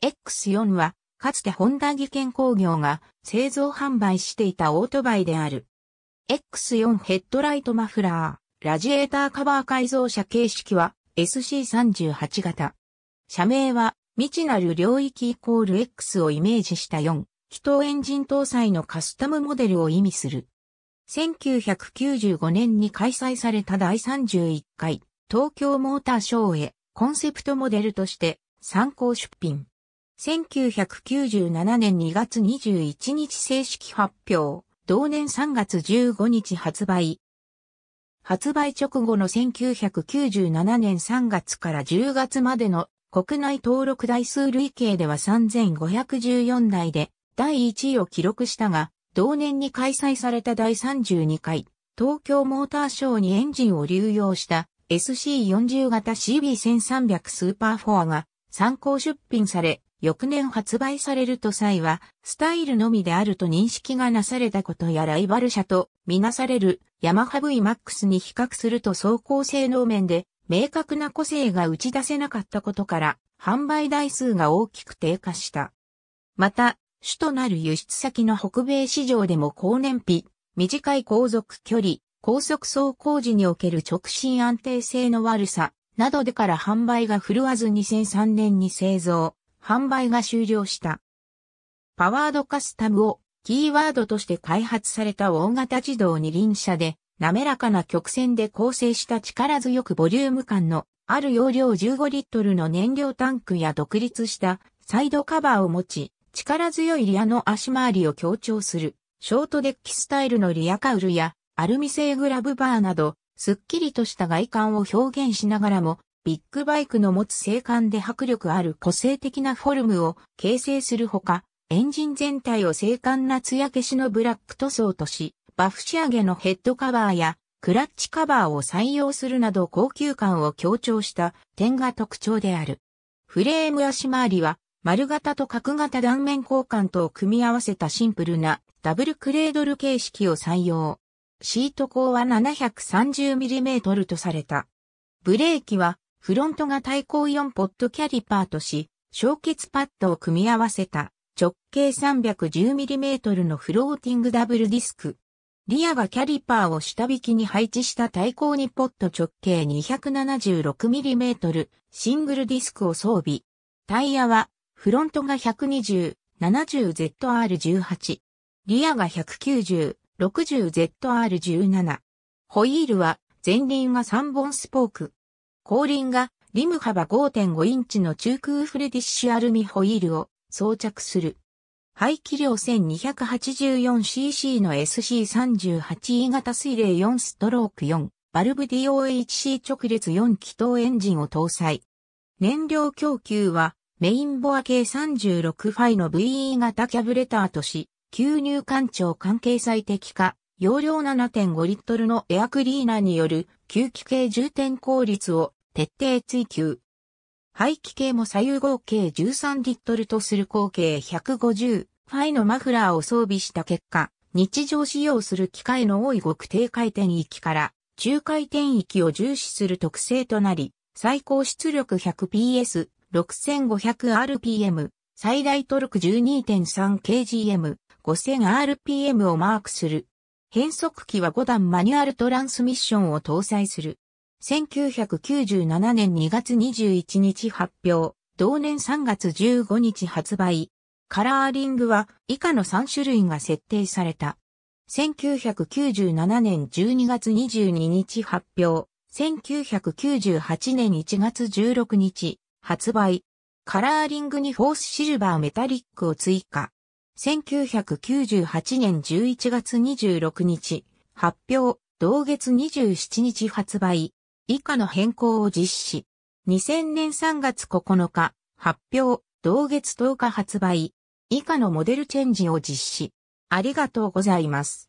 X4 は、かつてホンダ技研工業が製造販売していたオートバイである。X4 ヘッドライトマフラー、ラジエーターカバー改造車形式は SC38 型。社名は未知なる領域イコール X をイメージした4、気筒エンジン搭載のカスタムモデルを意味する。1995年に開催された第31回東京モーターショーへコンセプトモデルとして参考出品。1997年2月21日正式発表、同年3月15日発売。発売直後の1997年3月から10月までの国内登録台数累計では3514台で第1位を記録したが、同年に開催された第32回東京モーターショーにエンジンを流用した SC40 型 CB1300 スーパーフォアが参考出品され、翌年発売されると際は、スタイルのみであると認識がなされたことやライバル車とみなされるヤマハ VMAX に比較すると走行性能面で明確な個性が打ち出せなかったことから、販売台数が大きく低下した。また、主となる輸出先の北米市場でも高燃費、短い航続距離、高速走行時における直進安定性の悪さなどでから販売が振るわず2003年に製造、販売が終了した。パワードカスタムをキーワードとして開発された大型自動二輪車で滑らかな曲線で構成した力強くボリューム感のある容量15リットルの燃料タンクや独立したサイドカバーを持ち、力強いリアの足回りを強調するショートデッキスタイルのリアカウルやアルミ製グラブバーなど、すっきりとした外観を表現しながらも、ビッグバイクの持つ性感で迫力ある個性的なフォルムを形成するほか、エンジン全体を精悍な艶消しのブラック塗装とし、バフ仕上げのヘッドカバーやクラッチカバーを採用するなど高級感を強調した点が特徴である。フレーム足回りは丸型と角型断面交換とを組み合わせたシンプルなダブルクレードル形式を採用。シート高は 730mm とされた。ブレーキはフロントが対向4ポッドキャリパーとし、焼結パッドを組み合わせた直径 310mm のフローティングダブルディスク。リアはキャリパーを下引きに配置した対向2ポット直径 276mm シングルディスクを装備。タイヤはフロントが 120-70ZR18。リアが 190-60ZR17。ホイールは前輪が3本スポーク。後輪がリム幅5.5インチの中空フレディッシュアルミホイールを装着する。排気量 1284cc の SC38E 型水冷4ストローク4、バルブ DOHC 直列4気筒エンジンを搭載。燃料供給はメインボア系36ファイの VE 型キャブレターとし、吸入管長関係最適化、容量7.5リットルのエアクリーナーによる吸気系充填効率を徹底追求。排気系も左右合計13リットルとする合計150ファイのマフラーを装備した結果、日常使用する機械の多い極低回転域から中回転域を重視する特性となり、最高出力 100PS、6500rpm、最大トルク 12.3kgm、5000rpm をマークする。変速機は5段マニュアルトランスミッションを搭載する。1997年2月21日発表、同年3月15日発売。カラーリングは以下の3種類が設定された。1997年12月22日発表、1998年1月16日発売。カラーリングにフォースシルバーメタリックを追加。1998年11月26日発表、同月27日発売。以下の変更を実施。2000年3月9日、発表、同月10日発売。以下のモデルチェンジを実施。ありがとうございます。